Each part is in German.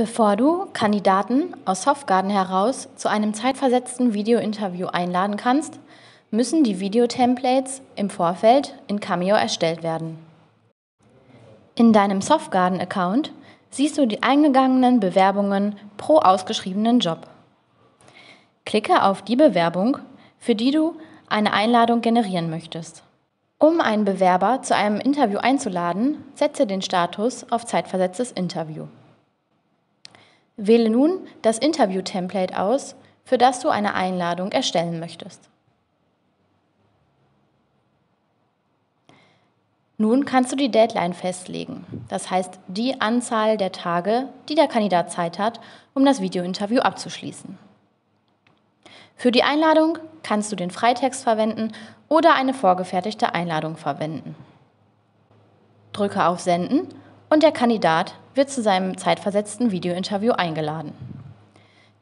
Bevor du Kandidaten aus Hofgarten heraus zu einem zeitversetzten Videointerview einladen kannst, müssen die Videotemplates im Vorfeld in Cameo erstellt werden. In deinem Softgarden-Account siehst du die eingegangenen Bewerbungen pro ausgeschriebenen Job. Klicke auf die Bewerbung, für die du eine Einladung generieren möchtest. Um einen Bewerber zu einem Interview einzuladen, setze den Status auf zeitversetztes Interview. Wähle nun das Interview-Template aus, für das du eine Einladung erstellen möchtest. Nun kannst du die Deadline festlegen, das heißt die Anzahl der Tage, die der Kandidat Zeit hat, um das Videointerview abzuschließen. Für die Einladung kannst du den Freitext verwenden oder eine vorgefertigte Einladung verwenden. Drücke auf Senden und der Kandidat wird zu seinem zeitversetzten Videointerview eingeladen.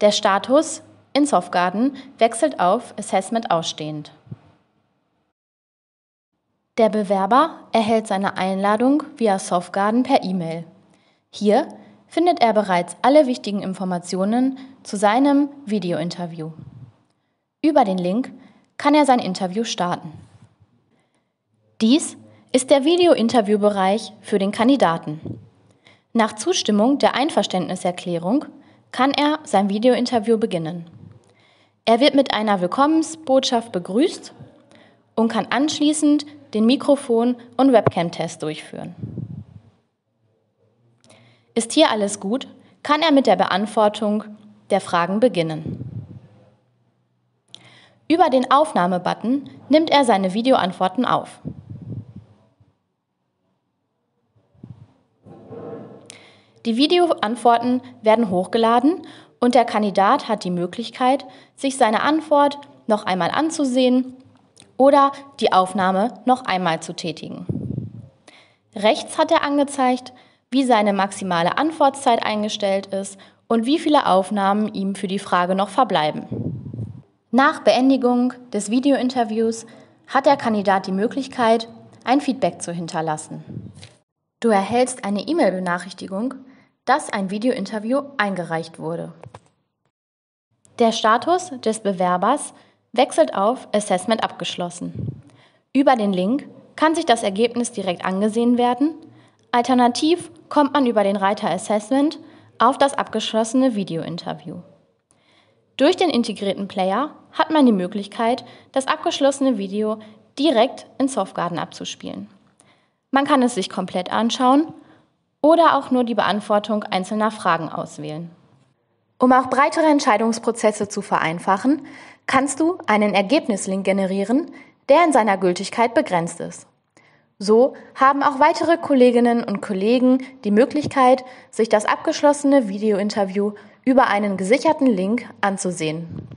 Der Status in Softgarden wechselt auf Assessment ausstehend. Der Bewerber erhält seine Einladung via Softgarden per E-Mail. Hier findet er bereits alle wichtigen Informationen zu seinem Videointerview. Über den Link kann er sein Interview starten. Dies ist der Videointerviewbereich für den Kandidaten. Nach Zustimmung der Einverständniserklärung kann er sein Videointerview beginnen. Er wird mit einer Willkommensbotschaft begrüßt und kann anschließend den Mikrofon- und Webcam-Test durchführen. Ist hier alles gut, kann er mit der Beantwortung der Fragen beginnen. Über den Aufnahmebutton nimmt er seine Videoantworten auf. Die Videoantworten werden hochgeladen und der Kandidat hat die Möglichkeit, sich seine Antwort noch einmal anzusehen oder die Aufnahme noch einmal zu tätigen. Rechts hat er angezeigt, wie seine maximale Antwortzeit eingestellt ist und wie viele Aufnahmen ihm für die Frage noch verbleiben. Nach Beendigung des Videointerviews hat der Kandidat die Möglichkeit, ein Feedback zu hinterlassen. Du erhältst eine E-Mail-Benachrichtigung, dass ein Videointerview eingereicht wurde. Der Status des Bewerbers wechselt auf Assessment abgeschlossen. Über den Link kann sich das Ergebnis direkt angesehen werden. Alternativ kommt man über den Reiter Assessment auf das abgeschlossene Videointerview. Durch den integrierten Player hat man die Möglichkeit, das abgeschlossene Video direkt in Softgarden abzuspielen. Man kann es sich komplett anschauen oder auch nur die Beantwortung einzelner Fragen auswählen. Um auch breitere Entscheidungsprozesse zu vereinfachen, kannst du einen Ergebnislink generieren, der in seiner Gültigkeit begrenzt ist. So haben auch weitere Kolleginnen und Kollegen die Möglichkeit, sich das abgeschlossene Videointerview über einen gesicherten Link anzusehen.